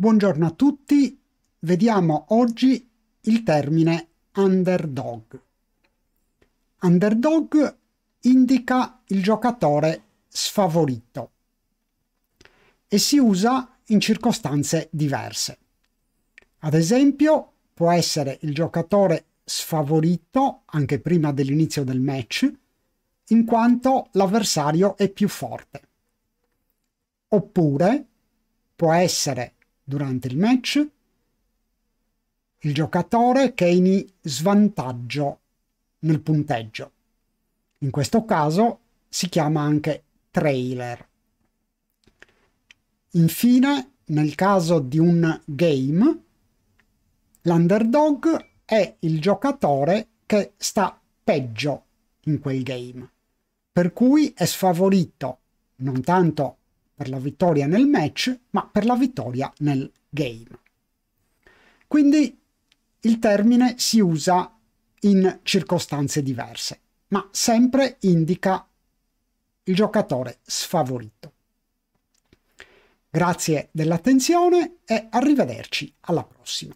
Buongiorno a tutti, vediamo oggi il termine underdog. Underdog indica il giocatore sfavorito e si usa in circostanze diverse. Ad esempio, può essere il giocatore sfavorito anche prima dell'inizio del match, in quanto l'avversario è più forte. Oppure può essere durante il match il giocatore che è in svantaggio nel punteggio. In questo caso si chiama anche trailer. Infine, nel caso di un game, l'underdog è il giocatore che sta peggio in quel game, per cui è sfavorito non tanto per la vittoria nel match, ma per la vittoria nel game. Quindi il termine si usa in circostanze diverse, ma sempre indica il giocatore sfavorito. Grazie dell'attenzione e arrivederci alla prossima.